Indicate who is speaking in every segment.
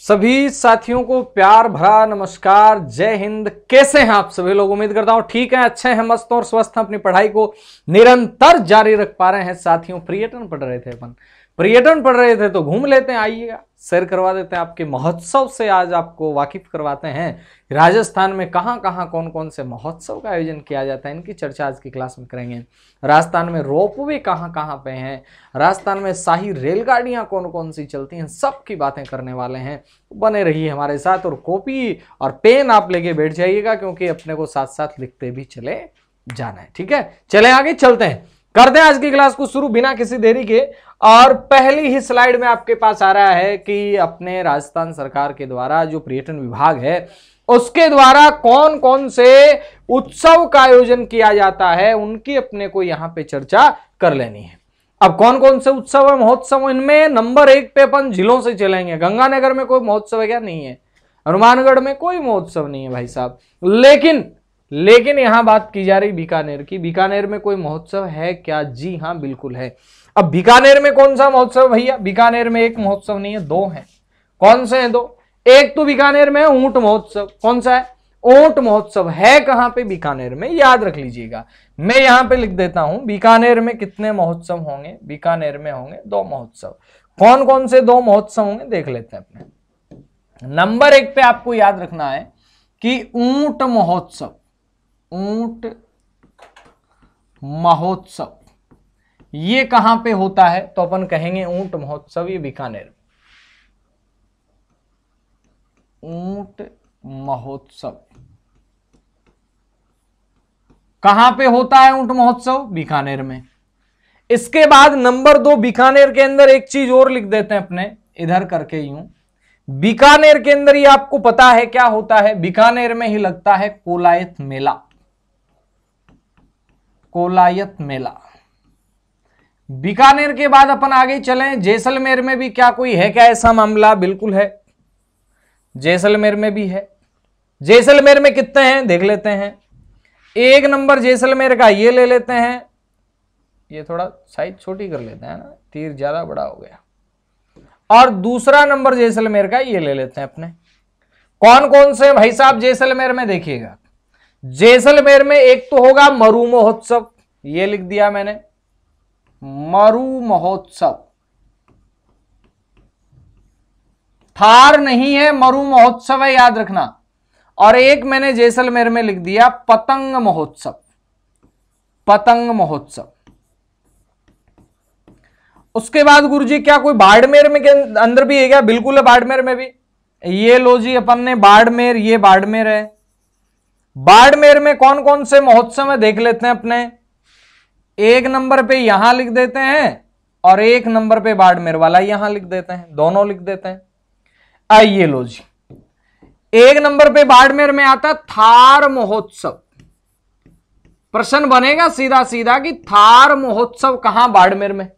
Speaker 1: सभी साथियों को प्यार भरा नमस्कार जय हिंद कैसे हैं आप सभी लोग उम्मीद करता हूं ठीक है अच्छे हैं मस्त और स्वस्थ हैं अपनी पढ़ाई को निरंतर जारी रख पा रहे हैं साथियों पर्यटन पढ़ रहे थे अपन पर्यटन पढ़ रहे थे तो घूम लेते हैं आइएगा सैर करवा देते हैं आपके महोत्सव से आज आपको वाकिफ करवाते हैं राजस्थान में कहाँ कहाँ कौन कौन से महोत्सव का आयोजन किया जाता है इनकी चर्चा आज की क्लास में करेंगे राजस्थान में रोपवे कहाँ कहाँ पे हैं राजस्थान में शाही रेलगाड़ियाँ कौन कौन सी चलती हैं सब की बातें करने वाले हैं बने रहिए हमारे साथ और कॉपी और पेन आप लेके बैठ जाइएगा क्योंकि अपने को साथ साथ लिखते भी चले जाना है ठीक है चले आगे चलते हैं करते हैं आज की क्लास को शुरू बिना किसी देरी के और पहली ही स्लाइड में आपके पास आ रहा है कि अपने राजस्थान सरकार के द्वारा जो पर्यटन विभाग है उसके द्वारा कौन कौन से उत्सव का आयोजन किया जाता है उनकी अपने को यहां पे चर्चा कर लेनी है अब कौन कौन से उत्सव है महोत्सव इनमें नंबर एक पे अपन जिलों से चलेंगे गंगानगर में कोई महोत्सव है क्या नहीं है हनुमानगढ़ में कोई महोत्सव नहीं है भाई साहब लेकिन लेकिन यहां बात की जा रही बीकानेर की बीकानेर में कोई महोत्सव है क्या जी हां बिल्कुल है अब बीकानेर में कौन सा महोत्सव भैया बीकानेर में एक महोत्सव नहीं है दो हैं कौन से हैं दो एक तो बीकानेर में ऊंट महोत्सव कौन सा है ऊंट महोत्सव है कहां पे बीकानेर में याद रख लीजिएगा मैं यहां पे लिख देता हूं बीकानेर में कितने महोत्सव होंगे बीकानेर में होंगे दो महोत्सव कौन कौन से दो महोत्सव होंगे देख लेते हैं अपने नंबर एक पे आपको याद रखना है कि ऊंट महोत्सव ऊंट महोत्सव ये कहां पे होता है तो अपन कहेंगे ऊंट महोत्सव ये बीकानेर ऊंट महोत्सव कहां पे होता है ऊंट महोत्सव बीकानेर में इसके बाद नंबर दो बीकानेर के अंदर एक चीज और लिख देते हैं अपने इधर करके यूं बीकानेर के अंदर ही आपको पता है क्या होता है बीकानेर में ही लगता है कोलायत मेला कोलायत मेला बीकानेर के बाद अपन आगे चले जैसलमेर में भी क्या कोई है क्या ऐसा मामला बिल्कुल है जैसलमेर में भी है जैसलमेर में कितने हैं देख लेते हैं एक नंबर जैसलमेर का ये ले लेते हैं ये थोड़ा साइज छोटी कर लेते हैं ना तीर ज़्यादा बड़ा हो गया और दूसरा नंबर जैसलमेर का ये ले लेते हैं अपने कौन कौन से भाई साहब जैसलमेर में देखिएगा जैसलमेर में एक तो होगा मरु महोत्सव ये लिख दिया मैंने मरु महोत्सव थार नहीं है मरु महोत्सव है याद रखना और एक मैंने जैसलमेर में लिख दिया पतंग महोत्सव पतंग महोत्सव उसके बाद गुरुजी क्या कोई बाड़मेर में के अंदर भी है क्या बिल्कुल है बाड़मेर में भी ये लो जी अपन ने बाड़मेर ये बाड़मेर है बाड़मेर में कौन कौन से महोत्सव है देख लेते हैं अपने एक नंबर पे यहां लिख देते हैं और एक नंबर पे बाड़मेर वाला यहां लिख देते हैं दोनों लिख देते हैं आइए लो जी एक नंबर पे बाड़मेर में आता थार महोत्सव प्रश्न बनेगा सीधा सीधा कि थार महोत्सव कहां बाड़मेर में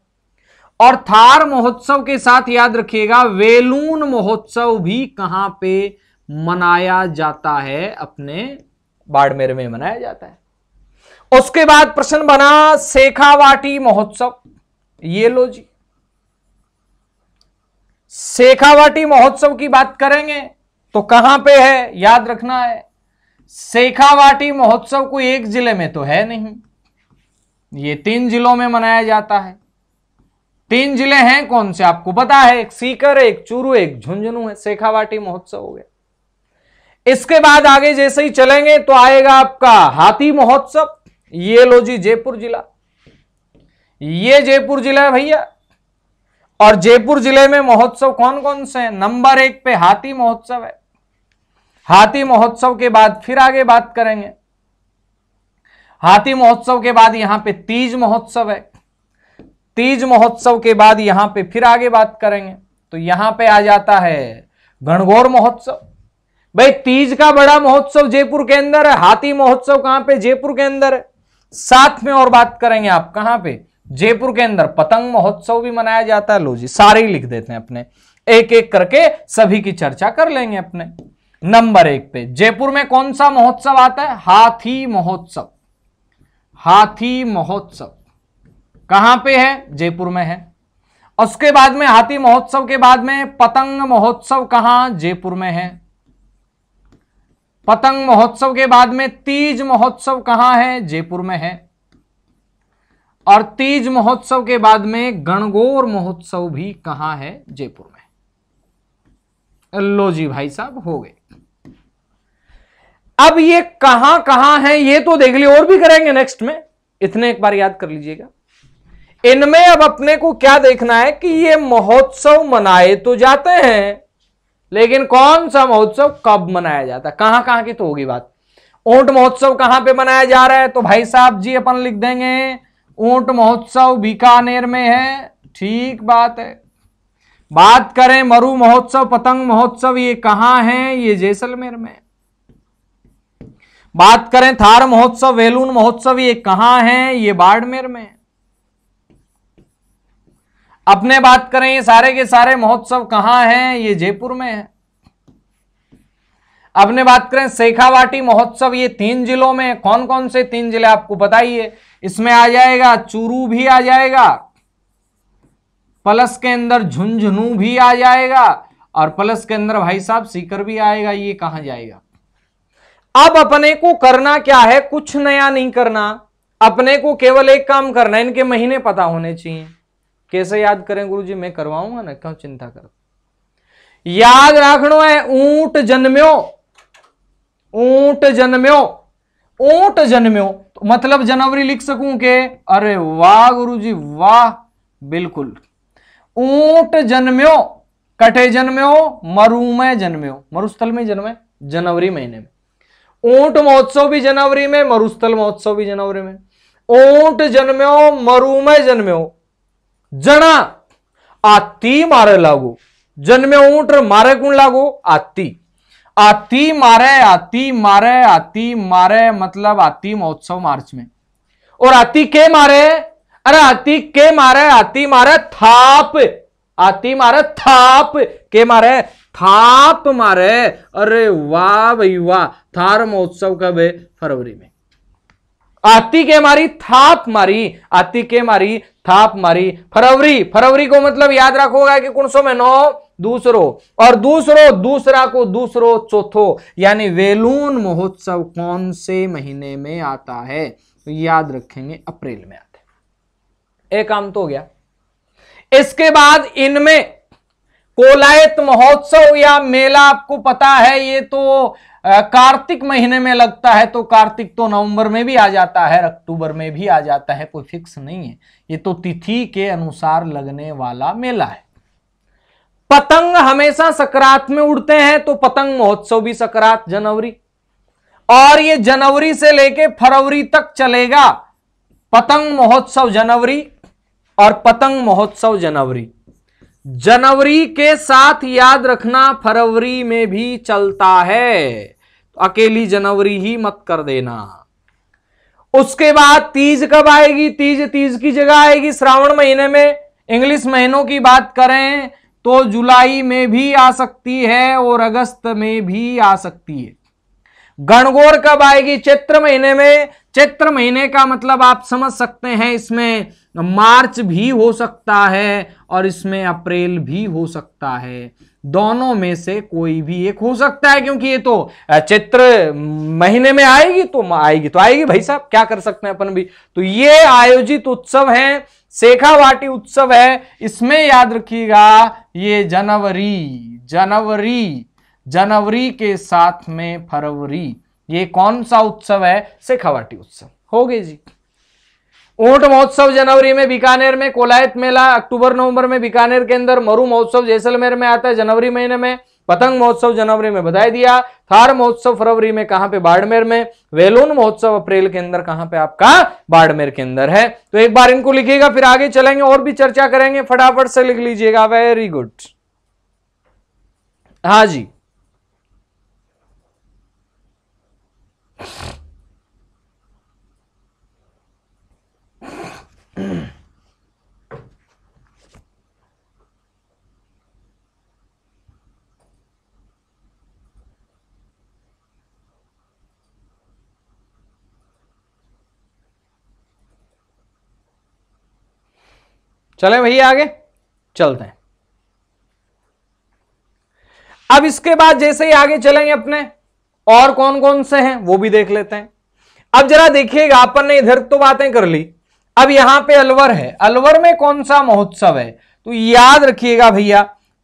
Speaker 1: और थार महोत्सव के साथ याद रखिएगा वेलून महोत्सव भी कहां पे मनाया जाता है अपने बाड़मेर में मनाया जाता है उसके बाद प्रश्न बना शेखावाटी महोत्सव ये लो जी शेखावाटी महोत्सव की बात करेंगे तो कहां पे है याद रखना है शेखावाटी महोत्सव को एक जिले में तो है नहीं ये तीन जिलों में मनाया जाता है तीन जिले हैं कौन से आपको पता है एक सीकर एक चूरू एक झुंझुनू है शेखावाटी महोत्सव हो गया इसके बाद आगे जैसे ही चलेंगे तो आएगा आपका हाथी महोत्सव ये लो जी जयपुर जिला ये जयपुर जिला है भैया और जयपुर जिले में महोत्सव कौन कौन से हैं नंबर एक पे हाथी महोत्सव है हाथी महोत्सव के बाद फिर आगे बात करेंगे हाथी महोत्सव के बाद यहां पे तीज महोत्सव है तीज महोत्सव के बाद यहां पे फिर आगे बात करेंगे तो यहां पे आ जाता है गणगौर महोत्सव भाई तीज का बड़ा महोत्सव जयपुर के अंदर है हाथी महोत्सव कहां पे जयपुर के अंदर है साथ में और बात करेंगे आप कहां पे जयपुर के अंदर पतंग महोत्सव भी मनाया जाता है लो जी सारे ही लिख देते हैं अपने एक एक करके सभी की चर्चा कर लेंगे अपने नंबर एक पे जयपुर में कौन सा महोत्सव आता है हाथी महोत्सव हाथी महोत्सव कहां पे है जयपुर में है उसके बाद में हाथी महोत्सव के बाद में पतंग महोत्सव कहां जयपुर में है पतंग महोत्सव के बाद में तीज महोत्सव कहां है जयपुर में है और तीज महोत्सव के बाद में गणगौर महोत्सव भी कहां है जयपुर में लो जी भाई साहब हो गए अब ये कहां कहां है ये तो देख लिया और भी करेंगे नेक्स्ट में इतने एक बार याद कर लीजिएगा इनमें अब अपने को क्या देखना है कि ये महोत्सव मनाए तो जाते हैं लेकिन कौन सा महोत्सव कब मनाया जाता है कहां कहां की तो होगी बात ऊंट महोत्सव कहां पे मनाया जा रहा है तो भाई साहब जी अपन लिख देंगे ऊंट महोत्सव बीकानेर में है ठीक बात है बात करें मरु महोत्सव पतंग महोत्सव ये कहां है ये जैसलमेर में बात करें थार महोत्सव वेलून महोत्सव ये कहां है ये बाड़मेर में अपने बात करें ये सारे के सारे महोत्सव कहां हैं ये जयपुर में है अपने बात करें शेखावाटी महोत्सव ये तीन जिलों में कौन कौन से तीन जिले आपको बताइए इसमें आ जाएगा चूरू भी आ जाएगा प्लस के अंदर झुंझुनू भी आ जाएगा और प्लस के अंदर भाई साहब सीकर भी आएगा ये कहां जाएगा अब अपने को करना क्या है कुछ नया नहीं करना अपने को केवल एक काम करना इनके महीने पता होने चाहिए कैसे याद करें गुरु जी मैं करवाऊंगा ना क्यों चिंता करो याद रखना है ऊंट जन्म्यो ऊंट जन्म्यो ऊंट जन्म्यो तो मतलब जनवरी लिख सकू के अरे वाह गुरु जी वाह बिल्कुल ऊंट जन्म्यो कटे जन्म्यो मरु में जन्म्यो मरुस्थल में जन्मे जनवरी महीने में ऊंट महोत्सव भी जनवरी में मरुस्थल महोत्सव भी जनवरी में ऊंट जन्म्यो मरुमय जन्मो जन्म्यो जना आ ती मारे લાગુ जन्मे ઊંટ मारे कौन લાગુ आती તી ती मारे आती मारे आती मारे मतलब आती महोत्सव मार्च में और आती के मारे अरे आती के मारे आती मारे थाप आती मारे थाप के मारे थाप मारे अरे वाह भाई वाह थार महोत्सव कब है फरवरी में आती के मारी थाप मारी आती के मारी थाप मारी फरवरी फरवरी को मतलब याद रखोगा कि कौन में नौ दूसरो और दूसरो दूसरा को दूसरो चौथो यानी वेलून महोत्सव कौन से महीने में आता है तो याद रखेंगे अप्रैल में आता है एक काम तो हो गया इसके बाद इनमें कोलायत महोत्सव या मेला आपको पता है ये तो कार्तिक महीने में लगता है तो कार्तिक तो नवंबर में भी आ जाता है अक्टूबर में भी आ जाता है कोई फिक्स नहीं है ये तो तिथि के अनुसार लगने वाला मेला है पतंग हमेशा सकरात में उड़ते हैं तो पतंग महोत्सव भी सकरात जनवरी और ये जनवरी से लेके फरवरी तक चलेगा पतंग महोत्सव जनवरी और पतंग महोत्सव जनवरी जनवरी के साथ याद रखना फरवरी में भी चलता है अकेली जनवरी ही मत कर देना उसके बाद तीज कब आएगी तीज तीज की जगह आएगी श्रावण महीने में इंग्लिश महीनों की बात करें तो जुलाई में भी आ सकती है और अगस्त में भी आ सकती है गणगौर कब आएगी चैत्र महीने में चैत्र महीने का मतलब आप समझ सकते हैं इसमें मार्च भी हो सकता है और इसमें अप्रैल भी हो सकता है दोनों में से कोई भी एक हो सकता है क्योंकि ये तो चित्र महीने में आएगी तो आएगी तो आएगी भाई साहब क्या कर सकते हैं अपन भी तो ये आयोजित उत्सव है शेखावाटी उत्सव है इसमें याद रखिएगा ये जनवरी जनवरी जनवरी के साथ में फरवरी ये कौन सा उत्सव है शेखावाटी उत्सव हो गए जी ऊंट महोत्सव जनवरी में बीकानेर में कोलायत मेला अक्टूबर नवंबर में बीकानेर के अंदर मरु महोत्सव जैसलमेर में आता है जनवरी महीने में पतंग महोत्सव जनवरी में बधाई दिया थार महोत्सव फरवरी में कहां पे बाड़मेर में वेलून महोत्सव अप्रैल के अंदर कहां पे आपका बाड़मेर के अंदर है तो एक बार इनको लिखिएगा फिर आगे चलेंगे और भी चर्चा करेंगे फटाफट से लिख लीजिएगा वेरी गुड हाँ जी चले भैया आगे चलते हैं अब इसके बाद जैसे ही आगे चलेंगे अपने और कौन कौन से हैं वो भी देख लेते हैं अब जरा देखिएगा अपन ने इधर तो बातें कर ली अब यहां पे अलवर है अलवर में कौन सा महोत्सव है तो याद रखिएगा भैया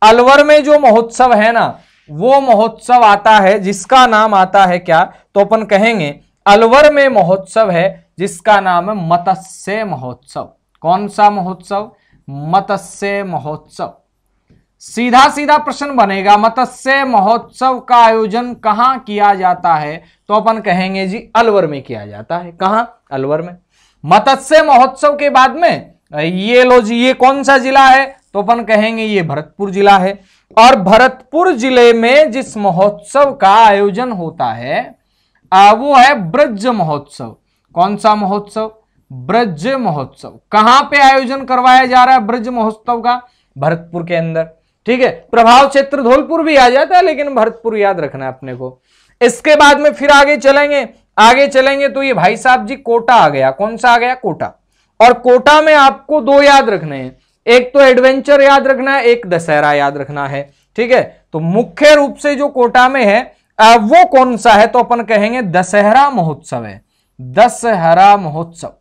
Speaker 1: अलवर में जो महोत्सव है ना वो महोत्सव आता है जिसका नाम आता है क्या तो अपन कहेंगे अलवर में महोत्सव है जिसका नाम है मत्स्य महोत्सव कौन सा महोत्सव मत्स्य महोत्सव सीधा सीधा प्रश्न बनेगा मत्स्य महोत्सव का आयोजन कहां किया जाता है तो अपन कहेंगे जी अलवर में किया जाता है कहां अलवर में मत्स्य महोत्सव के बाद में ये लो जी ये कौन सा जिला है तो अपन कहेंगे ये भरतपुर जिला है और भरतपुर जिले में जिस महोत्सव का आयोजन होता है वो है ब्रज महोत्सव कौन सा महोत्सव ब्रज महोत्सव कहां पे आयोजन करवाया जा रहा है ब्रज महोत्सव का भरतपुर के अंदर ठीक है प्रभाव क्षेत्र धौलपुर भी आ जाता है लेकिन भरतपुर याद रखना है अपने को इसके बाद में फिर आगे चलेंगे आगे चलेंगे तो ये भाई साहब जी कोटा आ गया कौन सा आ गया कोटा और कोटा में आपको दो याद रखने हैं एक तो एडवेंचर याद रखना है एक दशहरा याद रखना है ठीक है तो मुख्य रूप से जो कोटा में है वो कौन सा है तो अपन कहेंगे दशहरा महोत्सव है दशहरा महोत्सव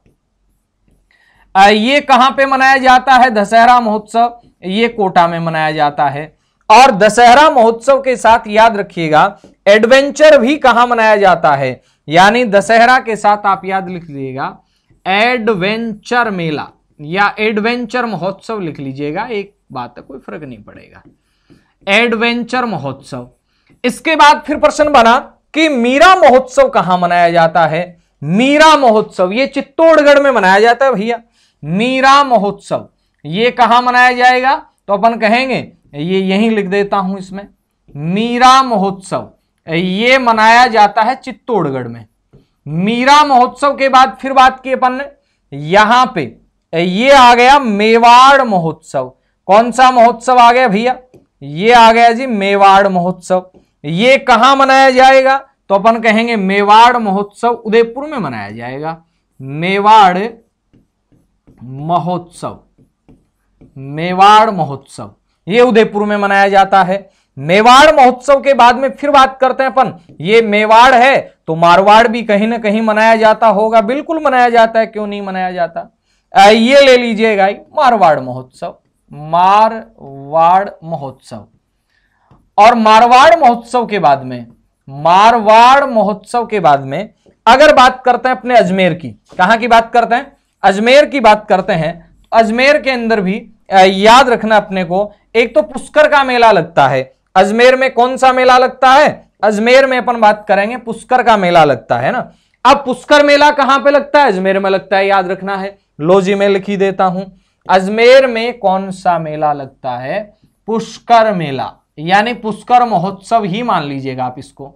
Speaker 1: ये कहां पे मनाया जाता है दशहरा महोत्सव ये कोटा में मनाया जाता है और दशहरा महोत्सव के साथ याद रखिएगा एडवेंचर भी कहां मनाया जाता है यानी दशहरा के साथ आप याद लिख लीजिएगा एडवेंचर मेला या एडवेंचर महोत्सव लिख लीजिएगा एक बात कोई फर्क नहीं पड़ेगा एडवेंचर महोत्सव इसके बाद फिर प्रश्न बना कि मीरा महोत्सव कहां मनाया जाता है मीरा महोत्सव ये चित्तौड़गढ़ में मनाया जाता है भैया मीरा महोत्सव ये कहाँ मनाया जाएगा तो अपन कहेंगे ये यही लिख देता हूं इसमें मीरा महोत्सव ये मनाया जाता है चित्तौड़गढ़ में मीरा महोत्सव के बाद फिर बात की अपन ने यहां पे ये आ गया मेवाड़ महोत्सव कौन सा महोत्सव आ गया भैया ये आ गया जी मेवाड़ महोत्सव ये कहां मनाया जाएगा तो अपन कहेंगे मेवाड़ महोत्सव उदयपुर में मनाया जाएगा मेवाड़ महोत्सव मेवाड़ महोत्सव ये उदयपुर में मनाया जाता है मेवाड़ महोत्सव के बाद में फिर बात करते हैं अपन ये मेवाड़ है तो मारवाड़ भी कहीं ना कहीं मनाया जाता होगा बिल्कुल मनाया जाता है क्यों नहीं मनाया जाता ये ले लीजिएगा मारवाड़ महोत्सव मारवाड़ महोत्सव और मारवाड़ महोत्सव के बाद में मारवाड़ महोत्सव के बाद में अगर बात करते हैं अपने अजमेर की कहां की बात करते हैं अजमेर की बात करते हैं अजमेर के अंदर भी याद रखना अपने को एक तो पुष्कर का मेला लगता है अजमेर में कौन सा मेला लगता है अजमेर में अपन बात करेंगे पुष्कर का मेला लगता है ना अब पुष्कर मेला कहां पे लगता है अजमेर में लगता है याद रखना है लो जी मैं लिखी देता हूं अजमेर में कौन सा मेला लगता है पुष्कर मेला यानी पुष्कर महोत्सव ही मान लीजिएगा आप इसको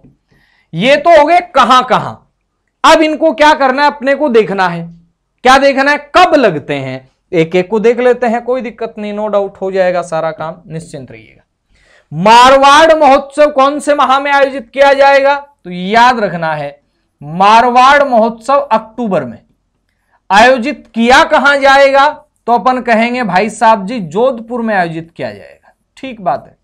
Speaker 1: ये तो हो गए कहां कहां अब इनको क्या करना है अपने को देखना है क्या देखना है कब लगते हैं एक एक को देख लेते हैं कोई दिक्कत नहीं नो डाउट हो जाएगा सारा काम निश्चिंत रहिएगा मारवाड़ महोत्सव कौन से माह में आयोजित किया जाएगा तो याद रखना है मारवाड़ महोत्सव अक्टूबर में आयोजित किया कहां जाएगा तो अपन कहेंगे भाई साहब जी जोधपुर में आयोजित किया जाएगा ठीक बात है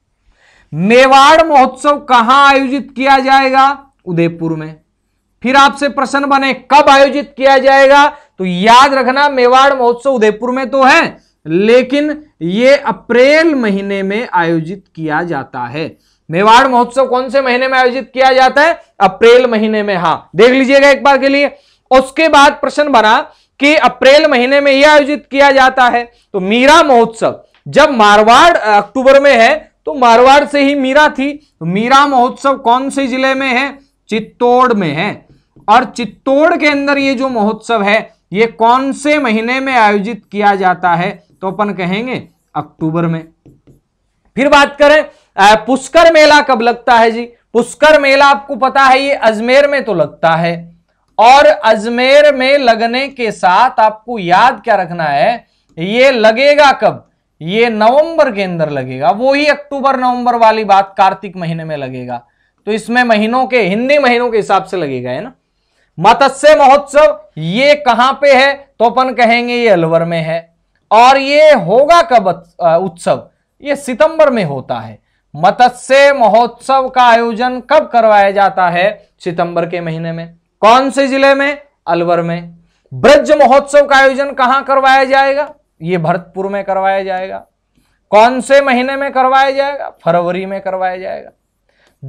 Speaker 1: मेवाड़ महोत्सव कहां आयोजित किया जाएगा उदयपुर में फिर आपसे प्रश्न बने कब आयोजित किया जाएगा तो याद रखना मेवाड़ महोत्सव उदयपुर में तो है लेकिन ये अप्रैल महीने में आयोजित किया जाता है मेवाड़ महोत्सव कौन से महीने में आयोजित किया जाता है अप्रैल महीने में हाँ देख लीजिएगा एक बार के लिए उसके बाद प्रश्न बना कि अप्रैल महीने में यह आयोजित किया जाता है तो मीरा महोत्सव जब मारवाड़ अक्टूबर में है तो मारवाड़ से ही मीरा थी तो मीरा महोत्सव कौन से जिले में है चित्तौड़ में है और चित्तौड़ के अंदर ये जो महोत्सव है ये कौन से महीने में आयोजित किया जाता है तो अपन कहेंगे अक्टूबर में फिर बात करें पुष्कर मेला कब लगता है जी पुष्कर मेला आपको पता है ये अजमेर में तो लगता है और अजमेर में लगने के साथ आपको याद क्या रखना है ये लगेगा कब ये नवंबर के अंदर लगेगा वो ही अक्टूबर नवंबर वाली बात कार्तिक महीने में लगेगा तो इसमें महीनों के हिंदी महीनों के हिसाब से लगेगा है ना मत्स्य महोत्सव ये कहां पे है तो अपन कहेंगे ये अलवर में है और ये होगा कब उत्सव ये सितंबर में होता है मत्स्य महोत्सव का आयोजन कब करवाया जाता है सितंबर के महीने में कौन से जिले में अलवर में ब्रज महोत्सव का आयोजन कहां करवाया जाएगा ये भरतपुर में करवाया जाएगा कौन से महीने में करवाया जाएगा फरवरी में करवाया जाएगा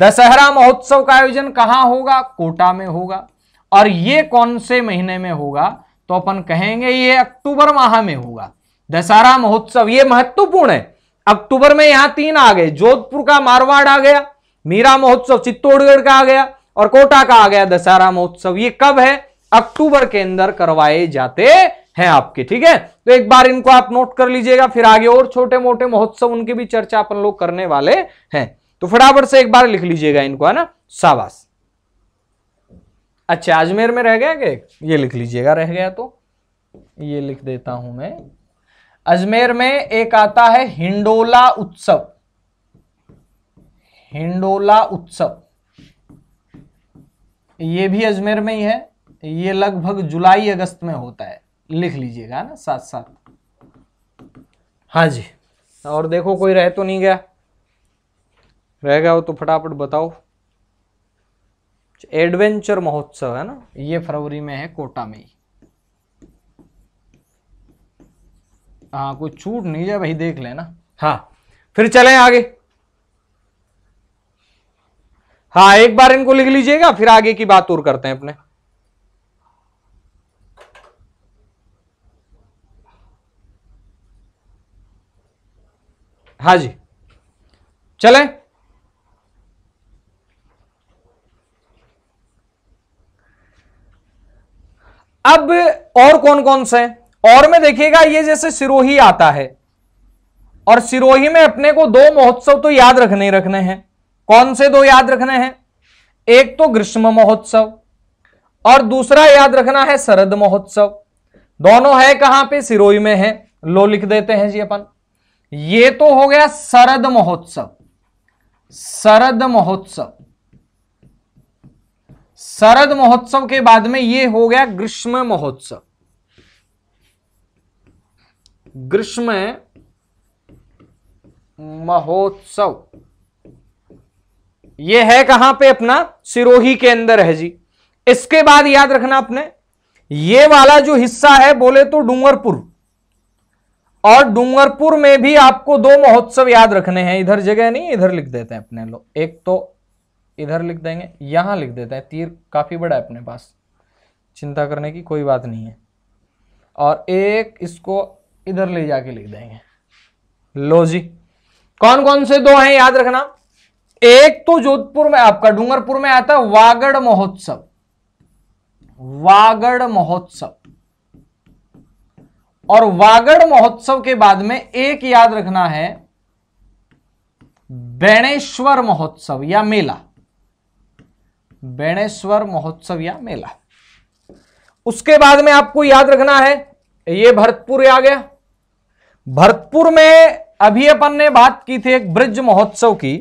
Speaker 1: दशहरा महोत्सव का आयोजन कहां होगा कोटा में होगा और ये कौन से महीने में होगा तो अपन कहेंगे ये अक्टूबर माह में होगा दशहरा महोत्सव ये महत्वपूर्ण है अक्टूबर में यहां तीन आ गए जोधपुर का मारवाड़ आ गया मीरा महोत्सव चित्तौड़गढ़ का आ गया और कोटा का आ गया दशहरा महोत्सव ये कब है अक्टूबर के अंदर करवाए जाते हैं आपके ठीक है तो एक बार इनको आप नोट कर लीजिएगा फिर आगे और छोटे मोटे महोत्सव उनकी भी चर्चा अपन लोग करने वाले हैं तो फटाफट से एक बार लिख लीजिएगा इनको है ना शाबाश अच्छा अजमेर में रह गया क्या ये लिख लीजिएगा रह गया तो ये लिख देता हूं मैं अजमेर में एक आता है हिंडोला उत्सव हिंडोला उत्सव ये भी अजमेर में ही है ये लगभग जुलाई अगस्त में होता है लिख लीजिएगा ना साथ साथ हाँ जी और देखो कोई रह तो नहीं गया रह गया हो तो फटाफट बताओ एडवेंचर महोत्सव है ना ये फरवरी में है कोटा में हाँ कोई छूट नहीं जाए भाई देख लेना हाँ फिर चलें आगे हाँ एक बार इनको लिख लीजिएगा फिर आगे की बात और करते हैं अपने हाँ जी चलें अब और कौन कौन से और में देखिएगा ये जैसे सिरोही आता है और सिरोही में अपने को दो महोत्सव तो याद रखने ही रखने हैं कौन से दो याद रखने हैं एक तो ग्रीष्म महोत्सव और दूसरा याद रखना है शरद महोत्सव दोनों है कहां पे सिरोही में है लो लिख देते हैं जी अपन ये तो हो गया शरद महोत्सव शरद महोत्सव शरद महोत्सव के बाद में ये हो गया ग्रीष्म महोत्सव ग्रीष्म महोत्सव ये है कहां पे अपना सिरोही के अंदर है जी इसके बाद याद रखना आपने ये वाला जो हिस्सा है बोले तो डूंगरपुर और डूंगरपुर में भी आपको दो महोत्सव याद रखने हैं इधर जगह नहीं इधर लिख देते हैं अपने लोग एक तो इधर लिख देंगे यहाँ लिख देते हैं तीर काफ़ी बड़ा है अपने पास चिंता करने की कोई बात नहीं है और एक इसको इधर ले जाके लिख देंगे लो जी कौन कौन से दो हैं याद रखना एक तो जोधपुर में आपका डूंगरपुर में आता है वागड़ महोत्सव वागड़ महोत्सव और वागड़ महोत्सव के बाद में एक याद रखना है बेणेश्वर महोत्सव या मेला बेणेश्वर महोत्सव या मेला उसके बाद में आपको याद रखना है ये भरतपुर आ गया भरतपुर में अभी अपन ने बात की थी एक ब्रज महोत्सव की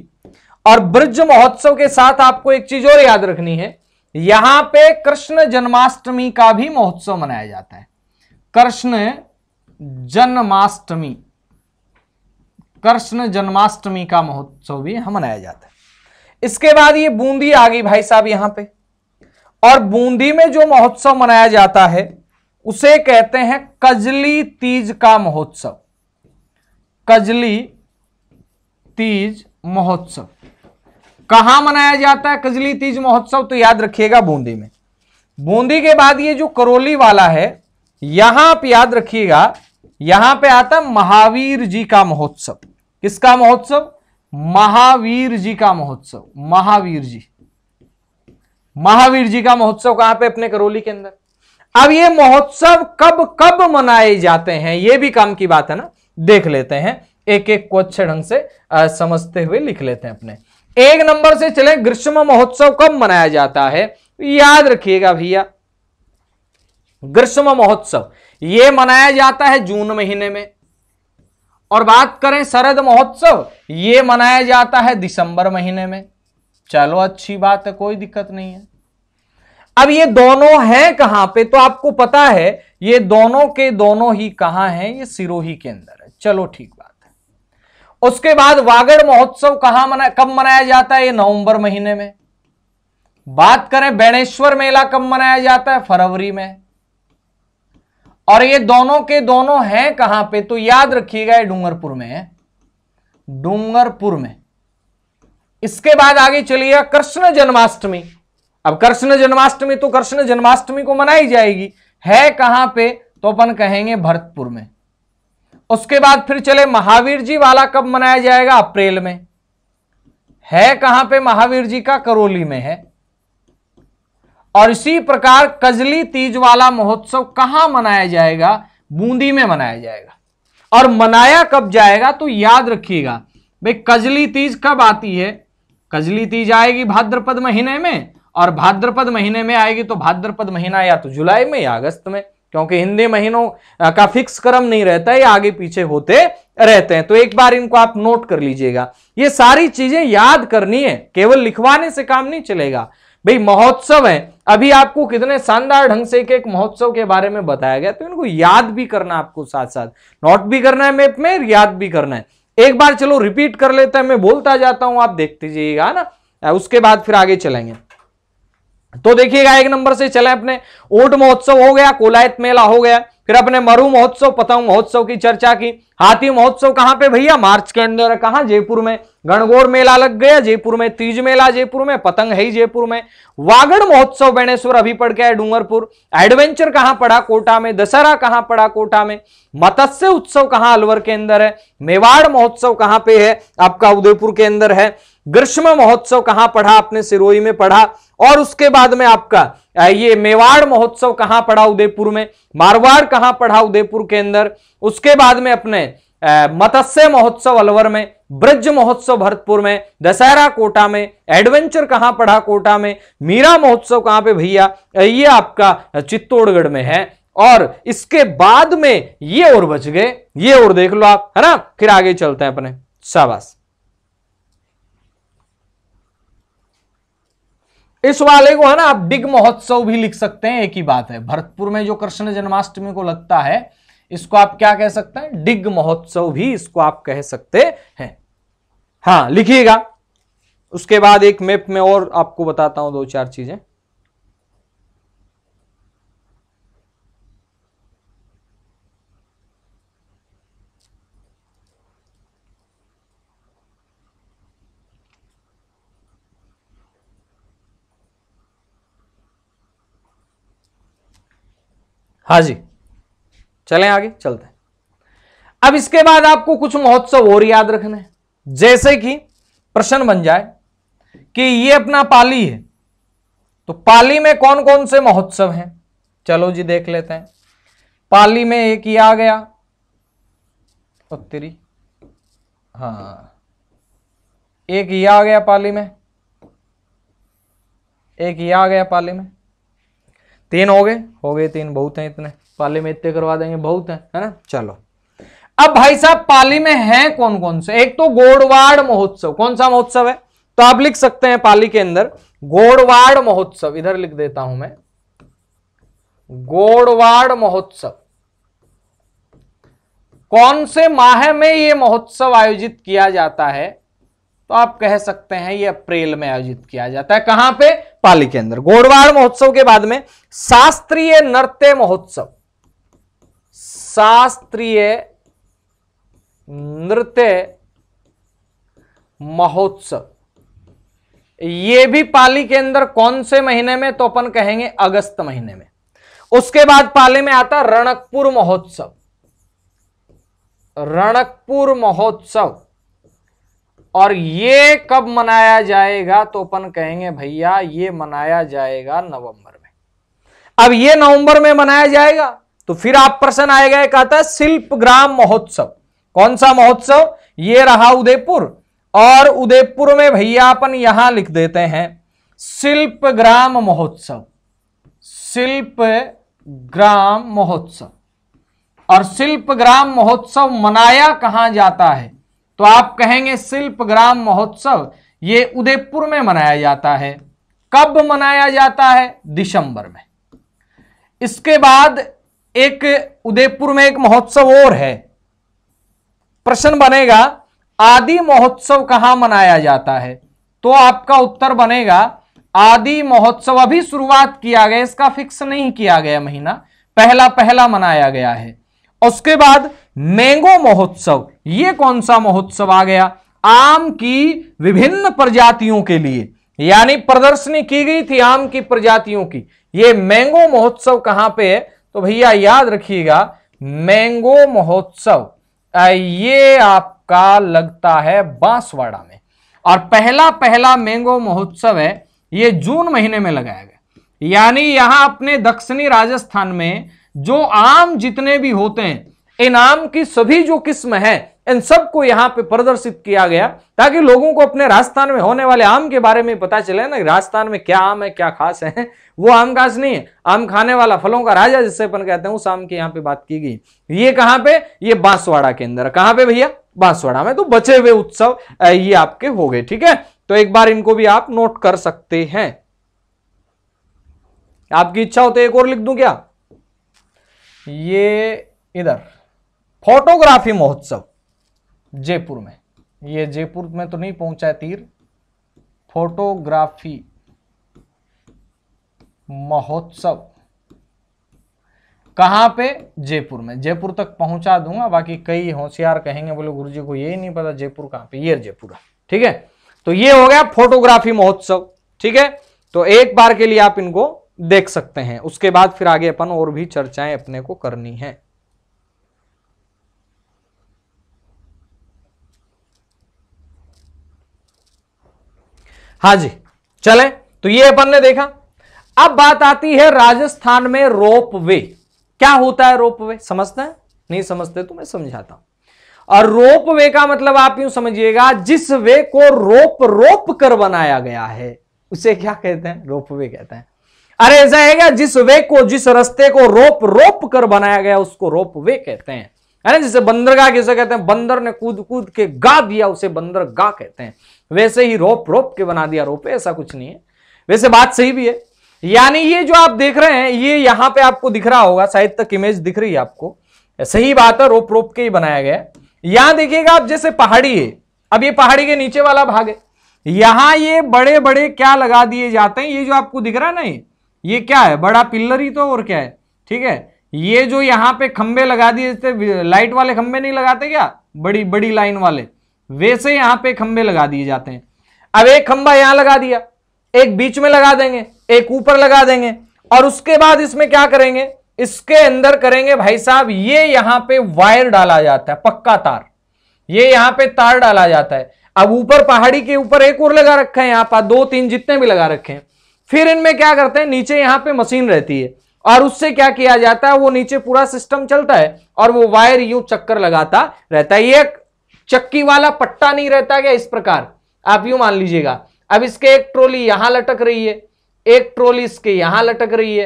Speaker 1: और ब्रज महोत्सव के साथ आपको एक चीज और याद रखनी है यहां पे कृष्ण जन्माष्टमी का भी महोत्सव मनाया जाता है कृष्ण जन्माष्टमी कृष्ण जन्माष्टमी का महोत्सव भी यहां मनाया जाता है इसके बाद ये बूंदी आ गई भाई साहब यहां पे और बूंदी में जो महोत्सव मनाया जाता है उसे कहते हैं कजली तीज का महोत्सव कजली तीज महोत्सव कहां मनाया जाता है कजली तीज महोत्सव तो याद रखिएगा बूंदी में बूंदी के बाद ये जो करोली वाला है यहां आप याद रखिएगा यहां पे आता है महावीर जी का महोत्सव किसका महोत्सव महावीर जी का महोत्सव महावीर जी महावीर जी का महोत्सव कहां पे अपने करोली के अंदर अब ये महोत्सव कब कब मनाए जाते हैं ये भी काम की बात है ना देख लेते हैं एक एक को अच्छे ढंग से आ, समझते हुए लिख लेते हैं अपने एक नंबर से चले ग्रीष्म महोत्सव कब मनाया जाता है याद रखिएगा भैया ग्रीष्म महोत्सव ये मनाया जाता है जून महीने में और बात करें शरद महोत्सव ये मनाया जाता है दिसंबर महीने में चलो अच्छी बात है कोई दिक्कत नहीं है अब ये दोनों हैं कहां पे तो आपको पता है ये दोनों के दोनों ही कहां हैं ये सिरोही के अंदर है चलो ठीक बात है उसके बाद वागड़ महोत्सव कहां मना कब मनाया जाता है ये नवंबर महीने में बात करें बेणेश्वर मेला कब मनाया जाता है फरवरी में और ये दोनों के दोनों हैं कहां पे तो याद रखिएगा ये डूंगरपुर में डूंगरपुर में इसके बाद आगे चलिएगा कृष्ण जन्माष्टमी अब कृष्ण जन्माष्टमी तो कृष्ण जन्माष्टमी को मनाई जाएगी है कहां पे तो अपन कहेंगे भरतपुर में उसके बाद फिर चले महावीर जी वाला कब मनाया जाएगा अप्रैल में है कहां पे महावीर जी का करोली में है और इसी प्रकार कजली तीज वाला महोत्सव कहां मनाया जाएगा बूंदी में मनाया जाएगा और मनाया कब जाएगा तो याद रखिएगा भाई कजली तीज कब आती है कजली तीज आएगी भाद्रपद महीने में और भाद्रपद महीने में आएगी तो भाद्रपद महीना या तो जुलाई में या अगस्त में क्योंकि हिंदी महीनों का फिक्स क्रम नहीं रहता है आगे पीछे होते रहते हैं तो एक बार इनको आप नोट कर लीजिएगा ये सारी चीजें याद करनी है केवल लिखवाने से काम नहीं चलेगा भाई महोत्सव है अभी आपको कितने शानदार ढंग से एक एक महोत्सव के बारे में बताया गया तो इनको याद भी करना आपको साथ साथ नोट भी करना है मैप में याद भी करना है एक बार चलो रिपीट कर लेते हैं मैं बोलता जाता हूं आप देखते जाइएगा ना उसके बाद फिर आगे चलेंगे तो देखिएगा एक नंबर से चले अपने ओट महोत्सव हो गया कोलायत मेला हो गया फिर अपने मरु महोत्सव पतंग महोत्सव की चर्चा की हाथी महोत्सव कहां पे भैया मार्च के अंदर कहा जयपुर में गणगौर मेला लग गया जयपुर में तीज मेला जयपुर में पतंग है ही जयपुर में वागड़ महोत्सव बेणेश्वर अभी पड़ गया है डूंगरपुर एडवेंचर कहाँ पड़ा कोटा में दशहरा कहाँ पड़ा कोटा में मत्स्य उत्सव कहां अलवर के अंदर है मेवाड़ महोत्सव कहाँ पे है आपका उदयपुर के अंदर है ग्रीष्म महोत्सव कहां पढ़ा आपने सिरोही में पढ़ा और उसके बाद में आपका ये मेवाड़ महोत्सव कहां पढ़ा उदयपुर में मारवाड़ कहां पढ़ा उदयपुर के अंदर उसके बाद में अपने मत्स्य महोत्सव अलवर में ब्रज महोत्सव भरतपुर में दशहरा कोटा में एडवेंचर कहां पढ़ा कोटा में मीरा महोत्सव कहां पे भैया ये आपका चित्तौड़गढ़ में है और इसके बाद में ये और बच गए ये और देख लो आप है ना फिर आगे चलते हैं अपने शाबाश इस वाले को है ना आप डिग महोत्सव भी लिख सकते हैं एक ही बात है भरतपुर में जो कृष्ण जन्माष्टमी को लगता है इसको आप क्या कह सकते हैं डिग महोत्सव भी इसको आप कह सकते हैं हाँ लिखिएगा उसके बाद एक मैप में और आपको बताता हूं दो चार चीजें हाँ जी चलें आगे चलते हैं अब इसके बाद आपको कुछ महोत्सव और याद रखने हैं जैसे कि प्रश्न बन जाए कि ये अपना पाली है तो पाली में कौन कौन से महोत्सव हैं चलो जी देख लेते हैं पाली में एक ही आ गया उत्तरी हाँ एक ही आ गया पाली में एक ही आ गया पाली में तीन हो गए हो गए तीन बहुत हैं इतने पाली में इतने करवा देंगे बहुत हैं है ना चलो अब भाई साहब पाली में हैं कौन कौन से एक तो गोड़वाड़ महोत्सव कौन सा महोत्सव है तो आप लिख सकते हैं पाली के अंदर गोड़वाड़ महोत्सव इधर लिख देता हूं मैं गोड़वाड़ महोत्सव कौन से माह में यह महोत्सव आयोजित किया जाता है तो आप कह सकते हैं ये अप्रैल में आयोजित किया जाता है कहां पे पाली के अंदर घोड़वाड़ महोत्सव के बाद में शास्त्रीय नृत्य महोत्सव शास्त्रीय नृत्य महोत्सव ये भी पाली के अंदर कौन से महीने में तो अपन कहेंगे अगस्त महीने में उसके बाद पाली में आता रणकपुर महोत्सव रणकपुर महोत्सव और ये कब मनाया जाएगा तो अपन कहेंगे भैया ये मनाया जाएगा नवंबर में अब ये नवंबर में मनाया जाएगा तो फिर आप प्रश्न आएगा एक आता है ग्राम महोत्सव कौन सा महोत्सव ये रहा उदयपुर और उदयपुर में भैया अपन यहां लिख देते हैं शिल्प ग्राम महोत्सव शिल्प ग्राम महोत्सव और शिल्प ग्राम महोत्सव मनाया कहां जाता है तो आप कहेंगे शिल्पग्राम महोत्सव ये उदयपुर में मनाया जाता है कब मनाया जाता है दिसंबर में इसके बाद एक उदयपुर में एक महोत्सव और है प्रश्न बनेगा आदि महोत्सव कहां मनाया जाता है तो आपका उत्तर बनेगा आदि महोत्सव अभी शुरुआत किया गया इसका फिक्स नहीं किया गया महीना पहला पहला मनाया गया है उसके बाद मैंगो महोत्सव ये कौन सा महोत्सव आ गया आम की विभिन्न प्रजातियों के लिए यानी प्रदर्शनी की गई थी आम की प्रजातियों की ये मैंगो महोत्सव कहां पे है तो भैया याद रखिएगा मैंगो महोत्सव ये आपका लगता है बांसवाड़ा में और पहला पहला मैंगो महोत्सव है ये जून महीने में लगाया गया यानी यहां अपने दक्षिणी राजस्थान में जो आम जितने भी होते हैं इनाम की सभी जो किस्म है इन सबको यहां पे प्रदर्शित किया गया ताकि लोगों को अपने राजस्थान में होने वाले आम के बारे में पता चले ना राजस्थान में क्या आम है क्या खास है वो आम खास नहीं है आम खाने वाला फलों का राजा जिससे अपन कहते हैं उस आम की यहां पे बात की गई ये कहां पे ये बांसवाड़ा के अंदर कहां पे भैया बांसवाड़ा में तो बचे हुए उत्सव ये आपके हो गए ठीक है तो एक बार इनको भी आप नोट कर सकते हैं आपकी इच्छा होते एक और लिख दू क्या ये इधर फोटोग्राफी महोत्सव जयपुर में ये जयपुर में तो नहीं पहुंचा है तीर फोटोग्राफी महोत्सव कहां पे जयपुर में जयपुर तक पहुंचा दूंगा बाकी कई होशियार कहेंगे बोले गुरुजी को यही नहीं पता जयपुर कहां पे ये जयपुर है ठीक है तो ये हो गया फोटोग्राफी महोत्सव ठीक है तो एक बार के लिए आप इनको देख सकते हैं उसके बाद फिर आगे अपन और भी चर्चाएं अपने को करनी है हाँ जी चले तो ये अपन ने देखा अब बात आती है राजस्थान में रोप वे क्या होता है रोप वे समझते हैं नहीं समझते तो मैं समझाता हूं और रोप वे का मतलब आप यूं समझिएगा जिस वे को रोप रोप कर बनाया गया है उसे क्या कहते हैं रोप वे कहते हैं अरे ऐसा है जिस वे को जिस रस्ते को रोप रोप कर बनाया गया उसको रोप वे कहते हैं है ना जिसे बंदरगाह किसे कहते हैं बंदर ने कूद कूद के गा दिया उसे बंदरगाह कहते हैं वैसे ही रोप रोप के बना दिया रोप ऐसा कुछ नहीं है वैसे बात सही भी है यानी ये जो आप देख रहे हैं ये यहाँ पे आपको दिख रहा होगा शायद तक इमेज दिख रही है आपको सही बात है रोप रोप के ही बनाया गया है यहां देखिएगा आप जैसे पहाड़ी है अब ये पहाड़ी के नीचे वाला भाग है यहां ये बड़े बड़े क्या लगा दिए जाते हैं ये जो आपको दिख रहा है ना ये क्या है बड़ा पिल्लर ही तो और क्या है ठीक है ये जो यहाँ पे खंबे लगा दिए लाइट वाले खंबे नहीं लगाते क्या बड़ी बड़ी लाइन वाले वैसे यहां पे खंबे लगा दिए जाते हैं अब एक खंबा यहां लगा दिया एक बीच में लगा देंगे एक ऊपर लगा देंगे और उसके बाद इसमें क्या करेंगे इसके अंदर करेंगे भाई साहब ये यहां पे वायर डाला जाता है पक्का तार ये यहां पे तार डाला जाता है अब ऊपर पहाड़ी के ऊपर एक और लगा रखा है यहां पर दो तीन जितने भी लगा रखे हैं फिर इनमें क्या करते हैं नीचे यहां पे मशीन रहती है और उससे क्या किया जाता है वो नीचे पूरा सिस्टम चलता है और वो वायर यू चक्कर लगाता रहता है ये चक्की वाला पट्टा नहीं रहता क्या इस प्रकार आप यू मान लीजिएगा अब इसके एक ट्रोली यहां लटक रही है एक ट्रोली इसके यहां लटक रही है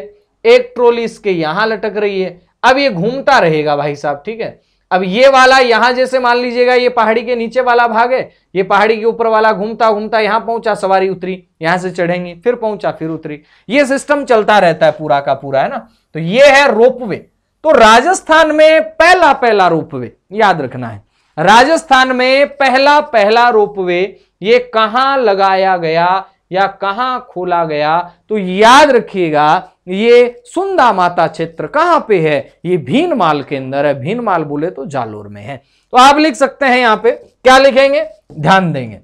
Speaker 1: एक ट्रोली इसके यहां लटक रही है अब ये घूमता रहेगा भाई साहब ठीक है अब ये वाला यहां जैसे मान लीजिएगा ये पहाड़ी के नीचे वाला भाग है ये पहाड़ी के ऊपर वाला घूमता घूमता यहां पहुंचा सवारी उतरी यहां से चढ़ेंगे फिर पहुंचा फिर उतरी ये सिस्टम चलता रहता है पूरा का पूरा है ना तो ये है रोपवे तो राजस्थान में पहला पहला रोपवे याद रखना है राजस्थान में पहला पहला रोपवे ये कहां लगाया गया या कहां खोला गया तो याद रखिएगा ये सुंदा माता क्षेत्र कहां पे है ये भीनमाल के अंदर है भीनमाल बोले तो जालोर में है तो आप लिख सकते हैं यहां पे क्या लिखेंगे ध्यान देंगे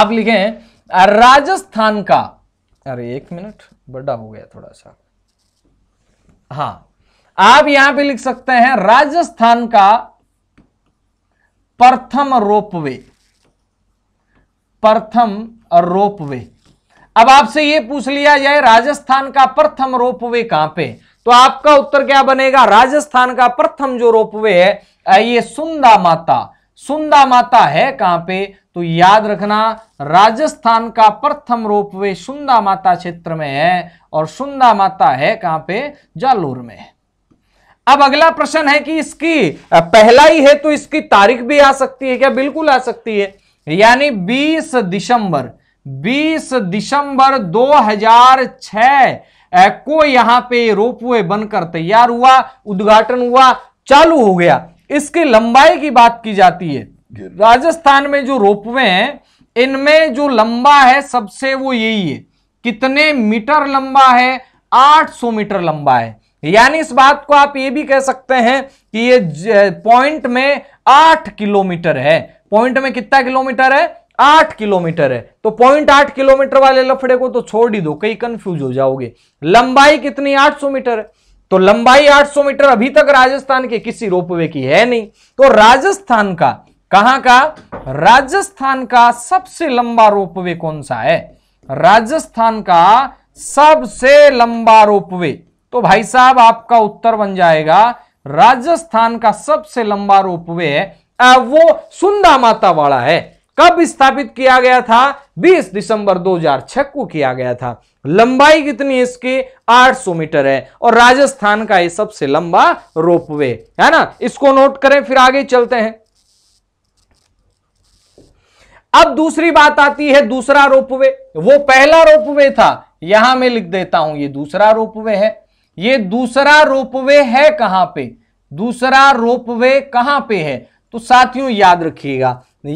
Speaker 1: आप लिखे राजस्थान का अरे एक मिनट बड़ा हो गया थोड़ा सा हाँ आप यहां पे लिख सकते हैं राजस्थान का प्रथम रोपवे प्रथम रोपवे अब आपसे यह पूछ लिया जाए राजस्थान का प्रथम रोपवे कहां पे तो आपका उत्तर क्या बनेगा राजस्थान का प्रथम जो रोपवे है ये सुंदा माता सुंदा माता है कहां पे तो याद रखना राजस्थान का प्रथम रोपवे सुंदा माता क्षेत्र में है और सुंदा माता है कहां पे जालोर में है अब अगला प्रश्न है कि इसकी पहला ही है तो इसकी तारीख भी आ सकती है क्या बिल्कुल आ सकती है यानी 20 दिसंबर 20 दिसंबर 2006 को यहां पे रोप वे बनकर तैयार हुआ उद्घाटन हुआ चालू हो गया इसकी लंबाई की बात की जाती है राजस्थान में जो रोपवे हैं इनमें जो लंबा है सबसे वो यही है कितने मीटर लंबा है 800 मीटर लंबा है यानी इस बात को आप ये भी कह सकते हैं कि ये पॉइंट में आठ किलोमीटर है पॉइंट में कितना किलोमीटर है आठ किलोमीटर है तो पॉइंट आठ किलोमीटर वाले लफड़े को तो छोड़ ही दो कहीं कंफ्यूज हो जाओगे लंबाई कितनी आठ सौ मीटर है तो लंबाई आठ सौ मीटर अभी तक राजस्थान के किसी रोपवे की है नहीं तो राजस्थान का कहां का राजस्थान का सबसे लंबा रोपवे कौन सा है राजस्थान का सबसे लंबा रोपवे तो भाई साहब आपका उत्तर बन जाएगा राजस्थान का सबसे लंबा रोप वे वो सुंदा माता वाला है कब स्थापित किया गया था 20 दिसंबर 2006 को किया गया था लंबाई कितनी इसकी 800 मीटर है और राजस्थान का ये सबसे लंबा रोप वे है ना इसको नोट करें फिर आगे चलते हैं अब दूसरी बात आती है दूसरा रोप वे वो पहला रोप वे था यहां मैं लिख देता हूं ये दूसरा रोप वे है ये दूसरा रोपवे है कहां पे दूसरा रोपवे कहां पे है तो साथियों याद रखिएगा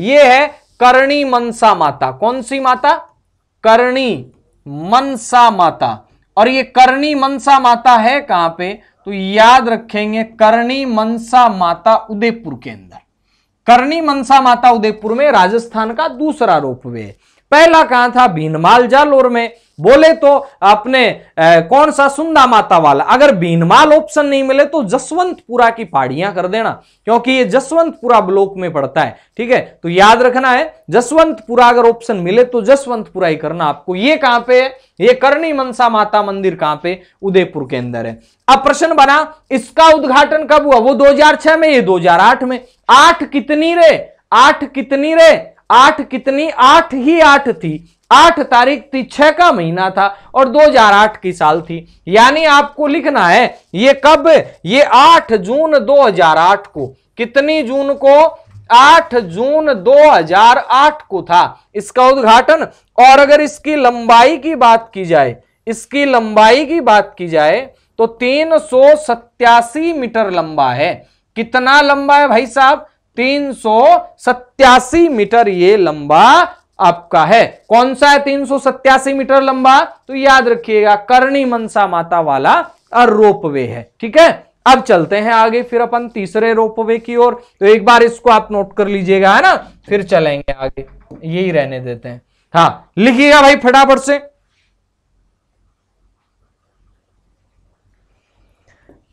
Speaker 1: ये है करणी मनसा माता कौन सी माता करणी मनसा माता और ये करणी मनसा माता है कहां पे तो याद रखेंगे करणी मनसा माता उदयपुर के अंदर करणी मनसा माता उदयपुर में राजस्थान का दूसरा रोपवे है पहला कहा था भीनमाल जालोर में बोले तो आपने कौन सा सुंदा माता वाला अगर भीनमाल ऑप्शन नहीं मिले तो जसवंतपुरा की पहाड़ियां कर देना क्योंकि ये जसवंतपुरा ब्लॉक में पड़ता है ठीक है तो याद रखना है जसवंतपुरा अगर ऑप्शन मिले तो जसवंतपुरा ही करना आपको ये कहां पे है ये करणी मनसा माता मंदिर कहां पे उदयपुर के अंदर है अब प्रश्न बना इसका उद्घाटन कब हुआ वो दो में ये दो में आठ कितनी रे आठ कितनी रे आठ कितनी आठ ही आठ थी आठ तारीख थी छह का महीना था और 2008 की साल थी यानी आपको लिखना है ये कब ये आठ जून 2008 को कितनी जून को 8 जून 2008 को था इसका उद्घाटन और अगर इसकी लंबाई की बात की जाए इसकी लंबाई की बात की जाए तो तीन मीटर लंबा है कितना लंबा है भाई साहब तीन मीटर ये लंबा आपका है कौन सा है तीन मीटर लंबा तो याद रखिएगा करणी मनसा माता वाला रोप वे है ठीक है अब चलते हैं आगे फिर अपन तीसरे रोप वे की ओर तो एक बार इसको आप नोट कर लीजिएगा है ना फिर चलेंगे आगे यही रहने देते हैं हाँ लिखिएगा भाई फटाफट से